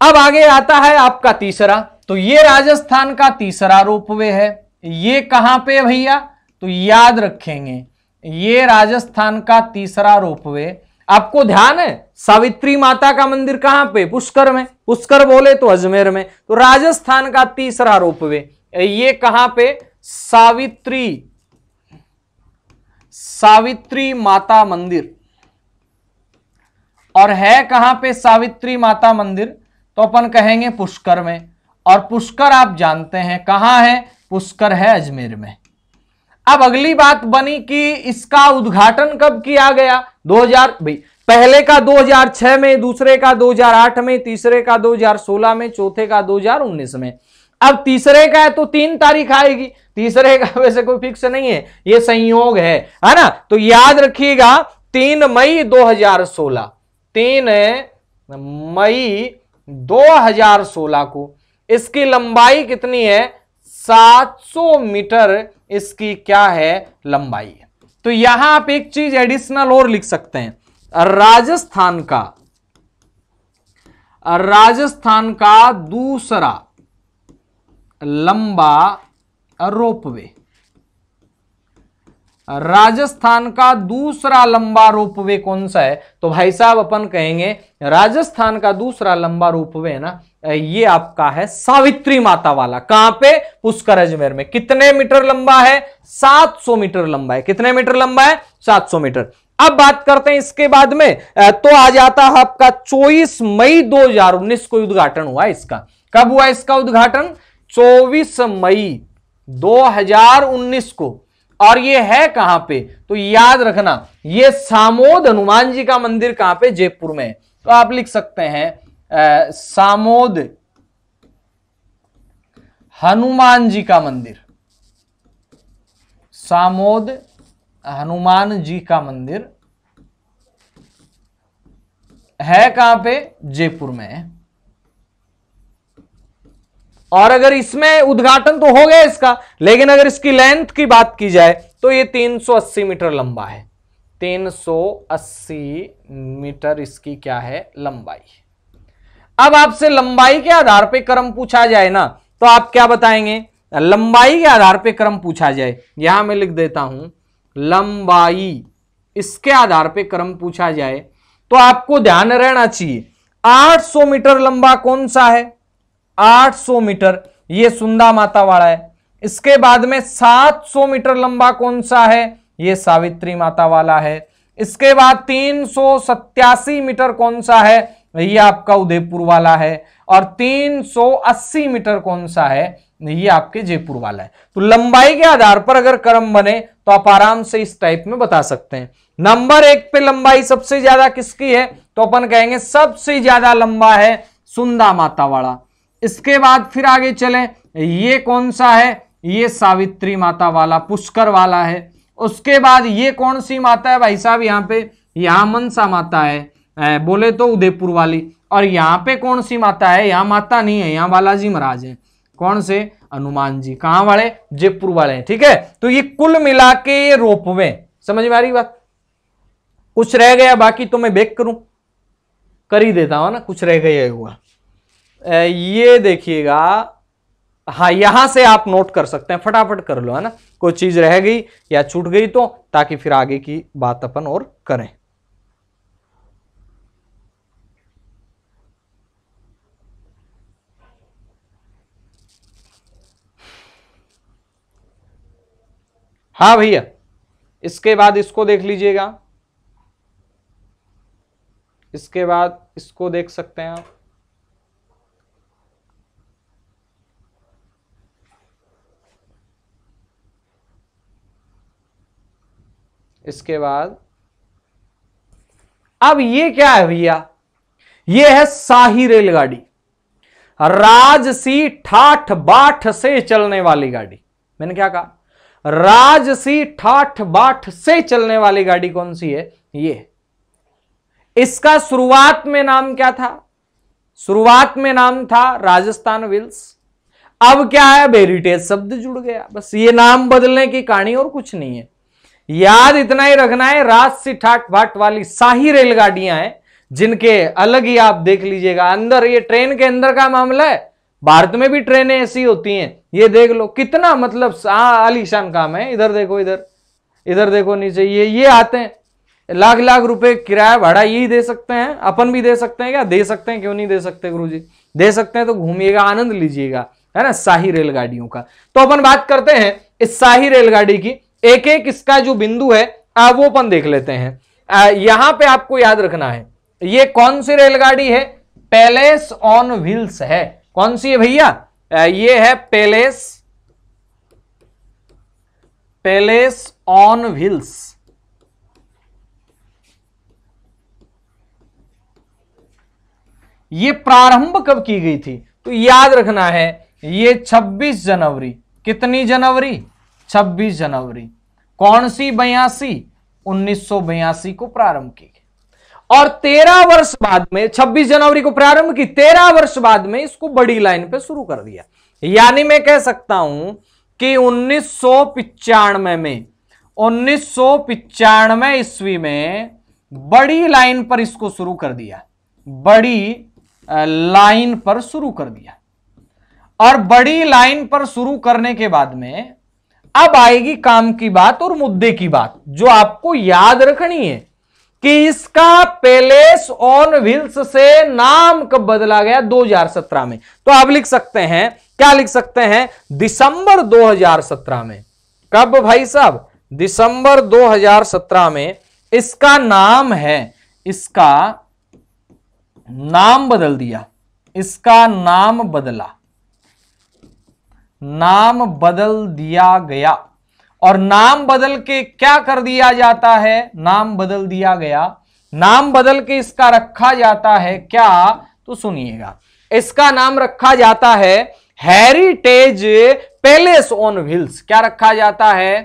Speaker 1: अब आगे आता है आपका तीसरा तो ये राजस्थान का तीसरा रोपवे है ये कहां पे भैया तो याद रखेंगे ये राजस्थान का तीसरा रोपवे आपको ध्यान है सावित्री माता का मंदिर कहां पे पुष्कर में पुष्कर बोले तो अजमेर में तो राजस्थान का तीसरा रोपवे ये कहां पे सावित्री सावित्री माता मंदिर और है कहां पे सावित्री माता मंदिर तो अपन कहेंगे पुष्कर में और पुष्कर आप जानते हैं कहां है पुष्कर है अजमेर में अब अगली बात बनी कि इसका उद्घाटन कब किया गया 2000 भाई पहले का 2006 में दूसरे का 2008 में तीसरे का 2016 में चौथे का 2019 में अब तीसरे का है तो तीन तारीख आएगी तीसरे का वैसे कोई फिक्स नहीं है ये संयोग है है ना तो याद रखिएगा तीन मई 2016 तीन मई 2016 को इसकी लंबाई कितनी है 700 मीटर इसकी क्या है लंबाई है तो यहां आप एक चीज एडिशनल और लिख सकते हैं राजस्थान का राजस्थान का दूसरा लंबा रोपवे राजस्थान का दूसरा लंबा रोपवे कौन सा है तो भाई साहब अपन कहेंगे राजस्थान का दूसरा लंबा रोपवे है ना ये आपका है सावित्री माता वाला कहां पे पुष्कर अजमेर में कितने मीटर लंबा है 700 मीटर लंबा है कितने मीटर लंबा है 700 मीटर अब बात करते हैं इसके बाद में तो आ जाता है आपका 24 मई 2019 को उद्घाटन हुआ इसका कब हुआ इसका उद्घाटन 24 मई 2019 को और ये है कहां पे तो याद रखना ये सामोद हनुमान जी का मंदिर कहां पे जयपुर में तो आप लिख सकते हैं सामोद हनुमान जी का मंदिर सामोद हनुमान जी का मंदिर है कहां पे जयपुर में और अगर इसमें उद्घाटन तो हो गया इसका लेकिन अगर इसकी लेंथ की बात की जाए तो ये 380 मीटर लंबा है 380 मीटर इसकी क्या है लंबाई अब आपसे लंबाई के आधार पर क्रम पूछा जाए ना तो आप क्या बताएंगे लंबाई के आधार पर क्रम पूछा जाए यहां मैं लिख देता हूं लंबाई इसके आधार पर क्रम पूछा जाए तो आपको ध्यान रहना चाहिए 800 मीटर लंबा कौन सा है 800 मीटर ये सुंदा माता वाला है इसके बाद में 700 मीटर लंबा कौन सा है ये सावित्री माता वाला है इसके बाद तीन मीटर कौन सा है ये आपका उदयपुर वाला है और 380 मीटर कौन सा है ये आपके जयपुर वाला है तो लंबाई के आधार पर अगर क्रम बने तो आप आराम से इस टाइप में बता सकते हैं नंबर एक पे लंबाई सबसे ज्यादा किसकी है तो अपन कहेंगे सबसे ज्यादा लंबा है सुंदा माता वाला इसके बाद फिर आगे चले ये कौन सा है ये सावित्री माता वाला पुष्कर वाला है उसके बाद ये कौन सी माता है भाई साहब यहाँ पे यहां मनसा माता है बोले तो उदयपुर वाली और यहाँ पे कौन सी माता है यहाँ माता नहीं है यहाँ बालाजी महाराज है कौन से हनुमान जी कहाँ वाले जयपुर वाले हैं ठीक है तो ये कुल मिला के ये रोपवे समझ में आ रही बात कुछ रह गया बाकी तो मैं बेक करूं कर ही देता हूं ना कुछ रह गया हुआ ये देखिएगा हाँ यहां से आप नोट कर सकते हैं फटाफट कर लो है ना कोई चीज रह गई या छूट गई तो ताकि फिर आगे की बात अपन और करें हाँ भैया इसके बाद इसको देख लीजिएगा इसके बाद इसको देख सकते हैं आप इसके बाद अब ये क्या है भैया ये है शाही रेलगाड़ी राजसी ठाठ बाठ से चलने वाली गाड़ी मैंने क्या कहा राजसी ठाठ बाठ से चलने वाली गाड़ी कौन सी है ये इसका शुरुआत में नाम क्या था शुरुआत में नाम था राजस्थान व्हील्स अब क्या है हेरिटेज शब्द जुड़ गया बस ये नाम बदलने की कहानी और कुछ नहीं है याद इतना ही रखना है राज सी बाट वाली शाही रेलगाड़ियां हैं जिनके अलग ही आप देख लीजिएगा अंदर ये ट्रेन के अंदर का मामला है भारत में भी ट्रेनें ऐसी होती हैं ये देख लो कितना मतलब आलीशान काम है इधर देखो इधर इधर देखो नीचे ये ये आते हैं लाख लाख रुपए किराया भाड़ा ये दे सकते हैं अपन भी दे सकते हैं क्या दे सकते हैं क्यों नहीं दे सकते गुरु जी दे सकते हैं तो घूमिएगा आनंद लीजिएगा है ना शाही रेलगाड़ियों का तो अपन बात करते हैं इस शाही रेलगाड़ी की एक एक इसका जो बिंदु है आ, वो अपन देख लेते हैं आ, यहां पे आपको याद रखना है ये कौन सी रेलगाड़ी है पैलेस ऑन व्हील्स है कौन सी है भैया ये है पैलेस पैलेस ऑन व्हील्स ये प्रारंभ कब की गई थी तो याद रखना है ये 26 जनवरी कितनी जनवरी 26 जनवरी कौन सी बयासी उन्नीस को प्रारंभ की गई और तेरह वर्ष बाद में छब्बीस जनवरी को प्रारंभ की तेरह वर्ष बाद में इसको बड़ी लाइन पे शुरू कर दिया यानी मैं कह सकता हूं कि उन्नीस सौ पिचानवे में उन्नीस सौ पिचानवे ईस्वी में बड़ी लाइन पर इसको शुरू कर दिया बड़ी लाइन पर शुरू कर दिया और बड़ी लाइन पर शुरू करने के बाद में अब आएगी काम की बात और मुद्दे की बात जो आपको याद रखनी है कि इसका पैलेस ऑन व्हील्स से नाम कब बदला गया 2017 में तो आप लिख सकते हैं क्या लिख सकते हैं दिसंबर 2017 में कब भाई साहब दिसंबर 2017 में इसका नाम है इसका नाम बदल दिया इसका नाम बदला नाम बदल दिया गया और नाम बदल के क्या कर दिया जाता है नाम बदल दिया गया नाम बदल के इसका रखा जाता है क्या तो सुनिएगा इसका नाम रखा जाता है हेरिटेज पैलेस ऑन व्हील्स क्या रखा जाता है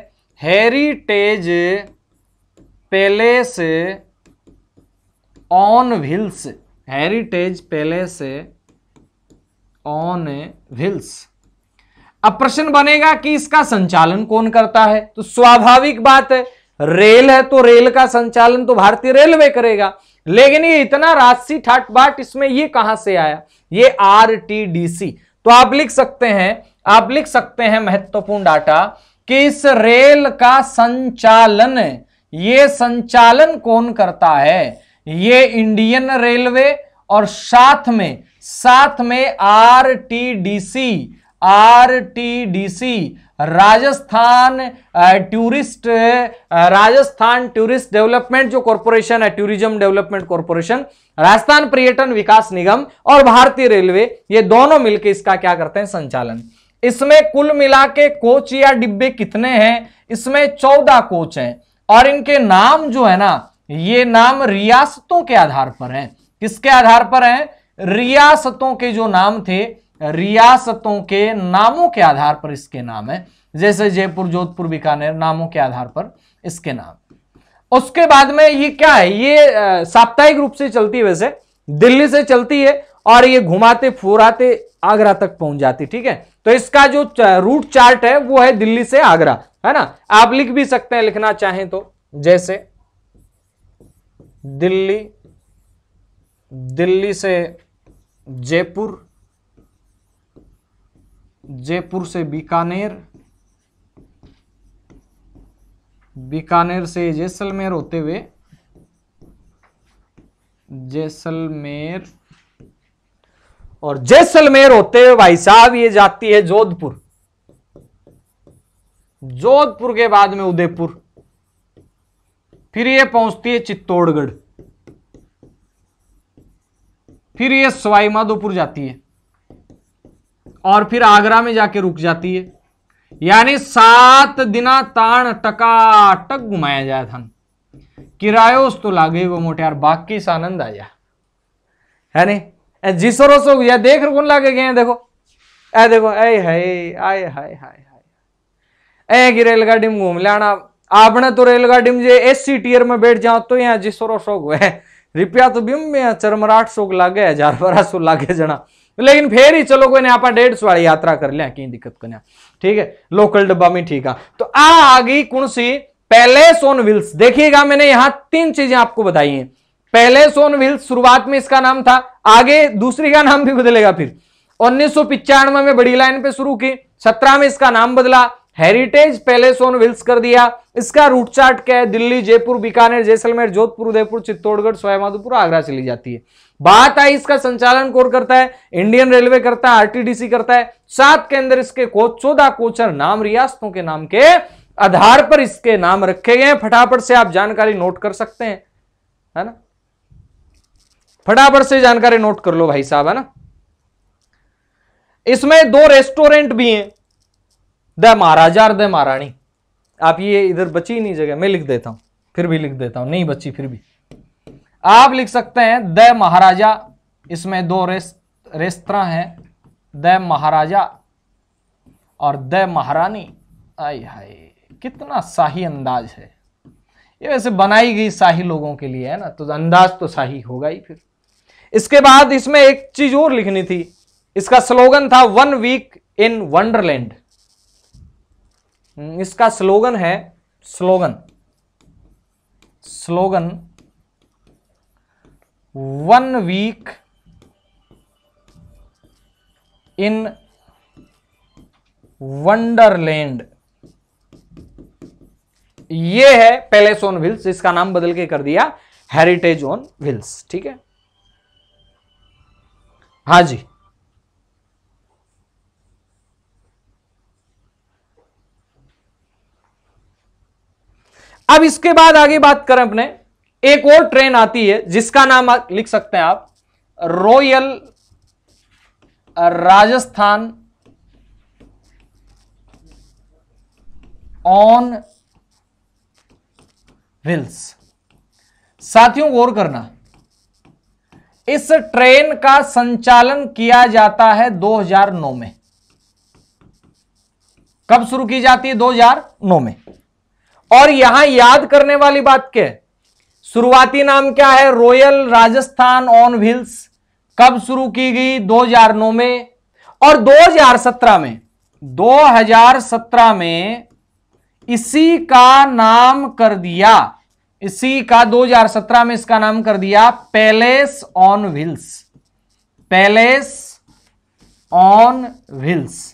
Speaker 1: Heritage Palace on Wheels Heritage Palace on Wheels अब प्रश्न बनेगा कि इसका संचालन कौन करता है तो स्वाभाविक बात है रेल है तो रेल का संचालन तो भारतीय रेलवे करेगा लेकिन ये इतना राशि ठाट बाट इसमें ये कहां से आया ये आर टी डी सी तो आप लिख सकते हैं आप लिख सकते हैं महत्वपूर्ण डाटा कि इस रेल का संचालन ये संचालन कौन करता है ये इंडियन रेलवे और साथ में साथ में R T D C RTDC Rajasthan tourist Rajasthan tourist development जो कॉरपोरेशन है टूरिज्म डेवलपमेंट कॉरपोरेशन राजस्थान पर्यटन विकास निगम और भारतीय रेलवे ये दोनों मिलकर इसका क्या करते हैं संचालन इसमें कुल मिला के कोच या डिब्बे कितने हैं इसमें चौदह कोच हैं और इनके नाम जो है ना ये नाम रियासतों के आधार पर हैं किसके आधार पर हैं रियासतों के जो नाम थे रियासतों के नामों के आधार पर इसके नाम है जैसे जयपुर जोधपुर बीकानेर नामों के आधार पर इसके नाम उसके बाद में ये क्या है ये साप्ताहिक रूप से चलती है वैसे दिल्ली से चलती है और ये घुमाते फुराते आगरा तक पहुंच जाती ठीक है तो इसका जो रूट चार्ट है वो है दिल्ली से आगरा है ना आप लिख भी सकते हैं लिखना चाहें तो जैसे दिल्ली दिल्ली से जयपुर जयपुर से बीकानेर बीकानेर से जैसलमेर होते हुए जैसलमेर और जैसलमेर होते हुए भाई साहब ये जाती है जोधपुर जोधपुर के बाद में उदयपुर फिर ये पहुंचती है चित्तौड़गढ़ फिर ये सवाई माधोपुर जाती है और फिर आगरा में जाके रुक जाती है यानी सात दिना ताण टकाटक घुमाया जाए थान उस तो लागे वो मोटे यार बाकी आनंद आ जा है नहीं जिसो रसो या देख कौन लागे गए देखो ए देखो ए हाय आय हाय हाय हाय ए की रेलगाड़ी में घूम लेना आपने तो रेलगाड़ी में जे सी टीयर में बैठ जाओ तो यहाँ जिसो रसो है रुपया तो बिम में चरमराट सोग लागे हजार बारह सो लागे जना लेकिन फिर ही चलो कोई आप डेढ़ सौ वाली यात्रा कर लिया कहीं दिक्कत करना ठीक है लोकल डब्बा में ठीक है तो आ आ गई कौन सी पैलेस ऑन व्हील्स देखिएगा मैंने यहां तीन चीजें आपको बताई हैं पैलेस ऑन व्हील्स शुरुआत में इसका नाम था आगे दूसरी का नाम भी बदलेगा फिर उन्नीस में बड़ी लाइन पे शुरू की सत्रह में इसका नाम बदला हेरिटेज पैलेस ऑन व्हील्स कर दिया इसका रूट चार्ट क्या है दिल्ली जयपुर बीकानेर जैसलमेर जोधपुर उदयपुर चित्तौड़गढ़ सोया माधोपुर आगरा चली जाती है बात आई इसका संचालन कौन करता है इंडियन रेलवे करता है आरटीडीसी करता है सात के अंदर इसके कोच चौदह कोचर नाम रियासतों के नाम के आधार पर इसके नाम रखे गए फटाफट से आप जानकारी नोट कर सकते हैं है ना फटाफट से जानकारी नोट कर लो भाई साहब है ना इसमें दो रेस्टोरेंट भी हैं द महाराजा और द महारानी आप ये इधर बची नहीं जगह मैं लिख देता हूं फिर भी लिख देता हूं नहीं बची फिर भी आप लिख सकते हैं द महाराजा इसमें दो रेस्तरा हैं द महाराजा और द महारानी आई हाय कितना शाही अंदाज है ये वैसे बनाई गई शाही लोगों के लिए है ना तो अंदाज तो शाही होगा ही फिर इसके बाद इसमें एक चीज और लिखनी थी इसका स्लोगन था one week in wonderland hmm, इसका स्लोगन है slogan slogan one week in wonderland ये है पैलेस ऑन व्हील्स इसका नाम बदल के कर दिया हेरिटेज ऑन व्हील्स ठीक है हा जी अब इसके बाद आगे बात करें अपने एक और ट्रेन आती है जिसका नाम लिख सकते हैं आप रॉयल राजस्थान ऑन व्हील्स साथियों गौर करना इस ट्रेन का संचालन किया जाता है 2009 में कब शुरू की जाती है 2009 में और यहां याद करने वाली बात क्या है शुरुआती नाम क्या है रॉयल राजस्थान ऑन व्हील्स कब शुरू की गई 2009 में और 2017 में 2017 में इसी का नाम कर दिया इसी का 2017 में इसका नाम कर दिया Palace on Wheels Palace on Wheels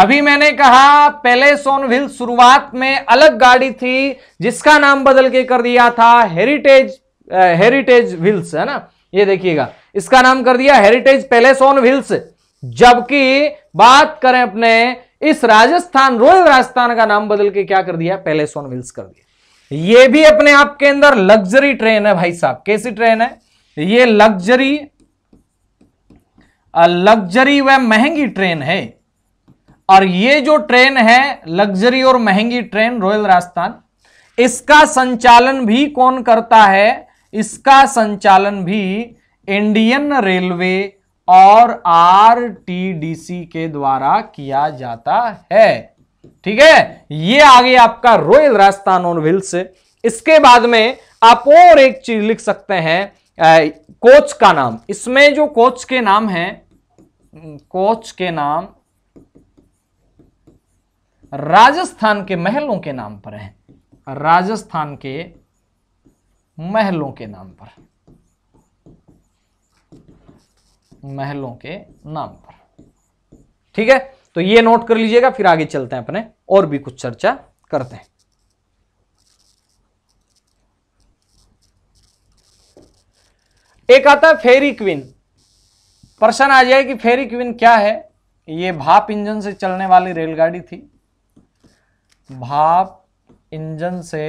Speaker 1: अभी मैंने कहा पहले सोनविल शुरुआत में अलग गाड़ी थी जिसका नाम बदल के कर दिया था हेरिटेज हेरिटेज व्हील्स है ना ये देखिएगा इसका नाम कर दिया हेरिटेज पैलेस ऑन व्हील्स जबकि बात करें अपने इस राजस्थान रॉयल राजस्थान का नाम बदल के क्या कर दिया पैलेस ऑन व्हील्स कर दिया ये भी अपने आप के अंदर लग्जरी ट्रेन है भाई साहब कैसी ट्रेन है ये लग्जरी लग्जरी व महंगी ट्रेन है और ये जो ट्रेन है लग्जरी और महंगी ट्रेन रॉयल राजस्थान इसका संचालन भी कौन करता है इसका संचालन भी इंडियन रेलवे और आरटीडीसी के द्वारा किया जाता है ठीक है ये आगे आपका रॉयल राजस्थान ऑन व्हील्स इसके बाद में आप और एक चीज लिख सकते हैं आ, कोच का नाम इसमें जो कोच के नाम है कोच के नाम राजस्थान के महलों के नाम पर है राजस्थान के महलों के नाम पर महलों के नाम पर ठीक है तो ये नोट कर लीजिएगा फिर आगे चलते हैं अपने और भी कुछ चर्चा करते हैं एक आता है फेरी क्वीन प्रश्न आ जाए कि फेरी क्वीन क्या है ये भाप इंजन से चलने वाली रेलगाड़ी थी भाप इंजन से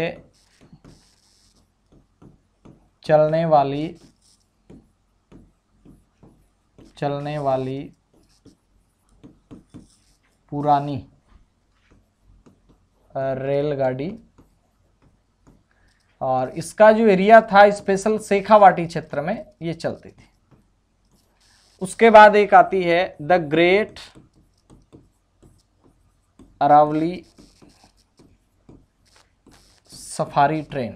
Speaker 1: चलने वाली चलने वाली पुरानी रेलगाड़ी और इसका जो एरिया था स्पेशल शेखावाटी क्षेत्र में ये चलती थी उसके बाद एक आती है the great Aravalli safari train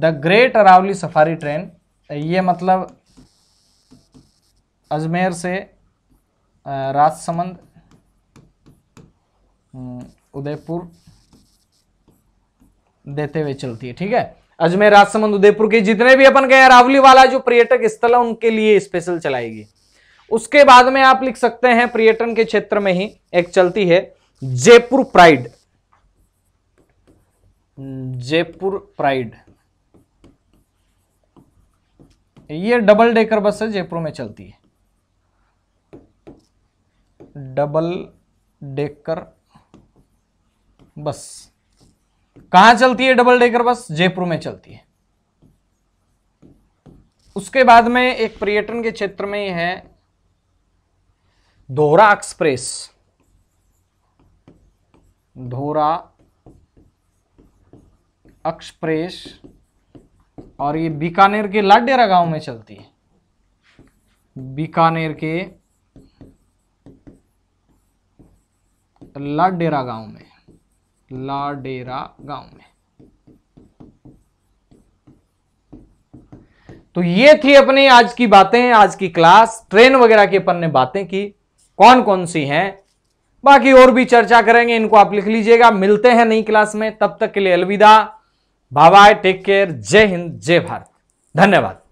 Speaker 1: the great Aravalli safari train ये मतलब अजमेर से राजसमंद उदयपुर देते हुए चलती है ठीक है अजमेर राजसमंद उदयपुर के जितने भी अपन गए अरावली वाला जो पर्यटक स्थल है उनके लिए स्पेशल चलाएगी उसके बाद में आप लिख सकते हैं पर्यटन के क्षेत्र में ही एक चलती है जयपुर प्राइड जयपुर प्राइड ये डबल डेकर बस है जयपुर में चलती है डबल डेकर बस कहां चलती है डबल डेकर बस जयपुर में चलती है उसके बाद में एक पर्यटन के क्षेत्र में है दोहरा एक्सप्रेस धोरा एक्सप्रेस और ये बीकानेर के लाडेरा गांव में चलती है बीकानेर के लाडेरा गांव में लाडेरा गांव में तो ये थी अपनी आज की बातें आज की क्लास ट्रेन वगैरह के अपन ने बातें की कौन कौन सी हैं बाकी और भी चर्चा करेंगे इनको आप लिख लीजिएगा मिलते हैं नई क्लास में तब तक के लिए अलविदा बाय टेक केयर जय हिंद जय भारत धन्यवाद